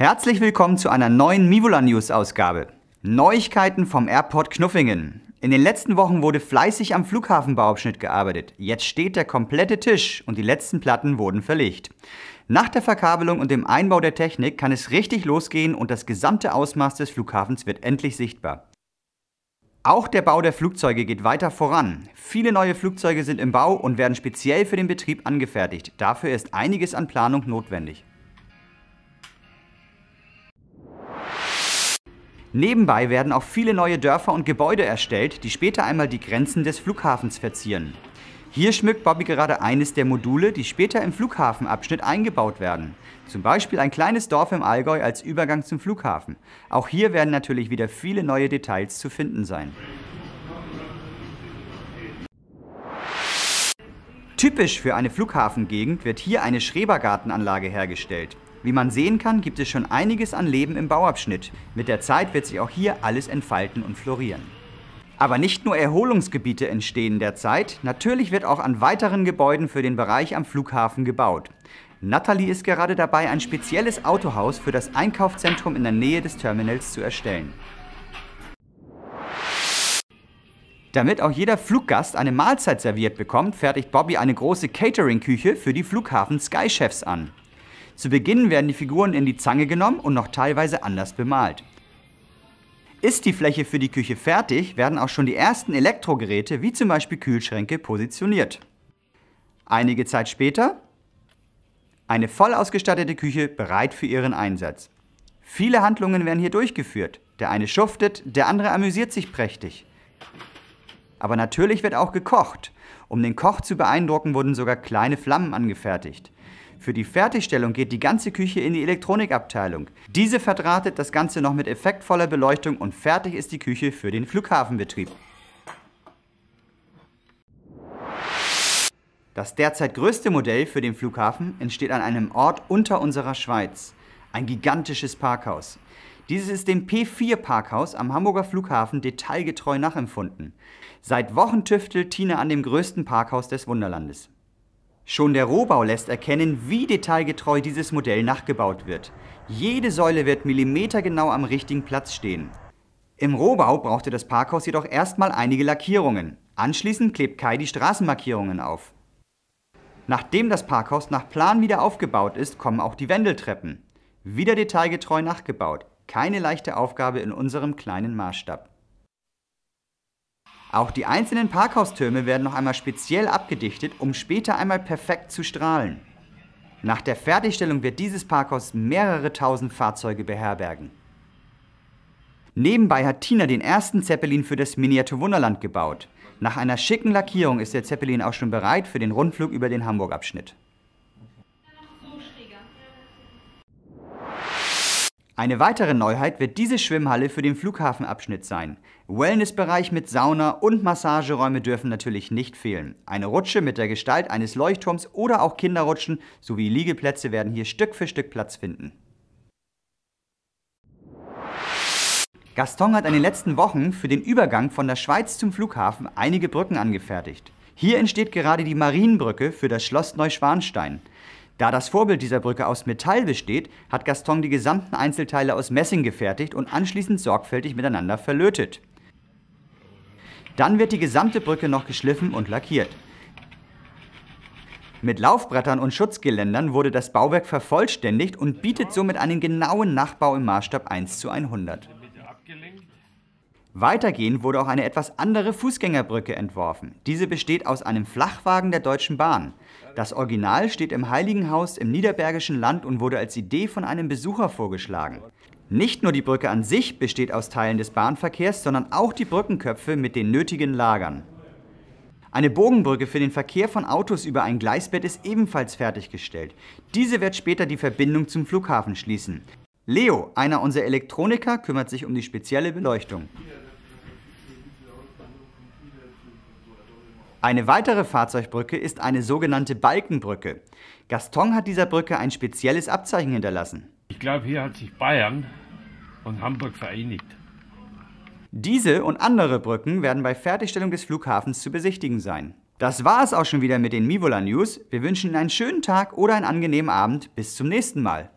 Herzlich willkommen zu einer neuen Mivola News Ausgabe. Neuigkeiten vom Airport Knuffingen. In den letzten Wochen wurde fleißig am Flughafenbauabschnitt gearbeitet. Jetzt steht der komplette Tisch und die letzten Platten wurden verlegt. Nach der Verkabelung und dem Einbau der Technik kann es richtig losgehen und das gesamte Ausmaß des Flughafens wird endlich sichtbar. Auch der Bau der Flugzeuge geht weiter voran. Viele neue Flugzeuge sind im Bau und werden speziell für den Betrieb angefertigt. Dafür ist einiges an Planung notwendig. Nebenbei werden auch viele neue Dörfer und Gebäude erstellt, die später einmal die Grenzen des Flughafens verzieren. Hier schmückt Bobby gerade eines der Module, die später im Flughafenabschnitt eingebaut werden. Zum Beispiel ein kleines Dorf im Allgäu als Übergang zum Flughafen. Auch hier werden natürlich wieder viele neue Details zu finden sein. Typisch für eine Flughafengegend wird hier eine Schrebergartenanlage hergestellt. Wie man sehen kann, gibt es schon einiges an Leben im Bauabschnitt. Mit der Zeit wird sich auch hier alles entfalten und florieren. Aber nicht nur Erholungsgebiete entstehen derzeit, natürlich wird auch an weiteren Gebäuden für den Bereich am Flughafen gebaut. Natalie ist gerade dabei, ein spezielles Autohaus für das Einkaufszentrum in der Nähe des Terminals zu erstellen. Damit auch jeder Fluggast eine Mahlzeit serviert bekommt, fertigt Bobby eine große Catering-Küche für die Flughafen Sky-Chefs an. Zu Beginn werden die Figuren in die Zange genommen und noch teilweise anders bemalt. Ist die Fläche für die Küche fertig, werden auch schon die ersten Elektrogeräte, wie zum Beispiel Kühlschränke, positioniert. Einige Zeit später eine voll ausgestattete Küche bereit für ihren Einsatz. Viele Handlungen werden hier durchgeführt. Der eine schuftet, der andere amüsiert sich prächtig. Aber natürlich wird auch gekocht. Um den Koch zu beeindrucken, wurden sogar kleine Flammen angefertigt. Für die Fertigstellung geht die ganze Küche in die Elektronikabteilung. Diese verdrahtet das Ganze noch mit effektvoller Beleuchtung und fertig ist die Küche für den Flughafenbetrieb. Das derzeit größte Modell für den Flughafen entsteht an einem Ort unter unserer Schweiz. Ein gigantisches Parkhaus. Dieses ist dem P4-Parkhaus am Hamburger Flughafen detailgetreu nachempfunden. Seit Wochen tüftelt Tina an dem größten Parkhaus des Wunderlandes. Schon der Rohbau lässt erkennen, wie detailgetreu dieses Modell nachgebaut wird. Jede Säule wird millimetergenau am richtigen Platz stehen. Im Rohbau brauchte das Parkhaus jedoch erstmal einige Lackierungen. Anschließend klebt Kai die Straßenmarkierungen auf. Nachdem das Parkhaus nach Plan wieder aufgebaut ist, kommen auch die Wendeltreppen. Wieder detailgetreu nachgebaut. Keine leichte Aufgabe in unserem kleinen Maßstab. Auch die einzelnen Parkhaustürme werden noch einmal speziell abgedichtet, um später einmal perfekt zu strahlen. Nach der Fertigstellung wird dieses Parkhaus mehrere tausend Fahrzeuge beherbergen. Nebenbei hat Tina den ersten Zeppelin für das Miniaturwunderland gebaut. Nach einer schicken Lackierung ist der Zeppelin auch schon bereit für den Rundflug über den Hamburg-Abschnitt. Eine weitere Neuheit wird diese Schwimmhalle für den Flughafenabschnitt sein. Wellnessbereich mit Sauna und Massageräume dürfen natürlich nicht fehlen. Eine Rutsche mit der Gestalt eines Leuchtturms oder auch Kinderrutschen sowie Liegeplätze werden hier Stück für Stück Platz finden. Gaston hat in den letzten Wochen für den Übergang von der Schweiz zum Flughafen einige Brücken angefertigt. Hier entsteht gerade die Marienbrücke für das Schloss Neuschwanstein. Da das Vorbild dieser Brücke aus Metall besteht, hat Gaston die gesamten Einzelteile aus Messing gefertigt und anschließend sorgfältig miteinander verlötet. Dann wird die gesamte Brücke noch geschliffen und lackiert. Mit Laufbrettern und Schutzgeländern wurde das Bauwerk vervollständigt und bietet somit einen genauen Nachbau im Maßstab 1 zu 100. Weitergehend wurde auch eine etwas andere Fußgängerbrücke entworfen. Diese besteht aus einem Flachwagen der Deutschen Bahn. Das Original steht im Heiligenhaus im niederbergischen Land und wurde als Idee von einem Besucher vorgeschlagen. Nicht nur die Brücke an sich besteht aus Teilen des Bahnverkehrs, sondern auch die Brückenköpfe mit den nötigen Lagern. Eine Bogenbrücke für den Verkehr von Autos über ein Gleisbett ist ebenfalls fertiggestellt. Diese wird später die Verbindung zum Flughafen schließen. Leo, einer unserer Elektroniker, kümmert sich um die spezielle Beleuchtung. Eine weitere Fahrzeugbrücke ist eine sogenannte Balkenbrücke. Gaston hat dieser Brücke ein spezielles Abzeichen hinterlassen. Ich glaube, hier hat sich Bayern und Hamburg vereinigt. Diese und andere Brücken werden bei Fertigstellung des Flughafens zu besichtigen sein. Das war es auch schon wieder mit den Mivola News. Wir wünschen Ihnen einen schönen Tag oder einen angenehmen Abend. Bis zum nächsten Mal.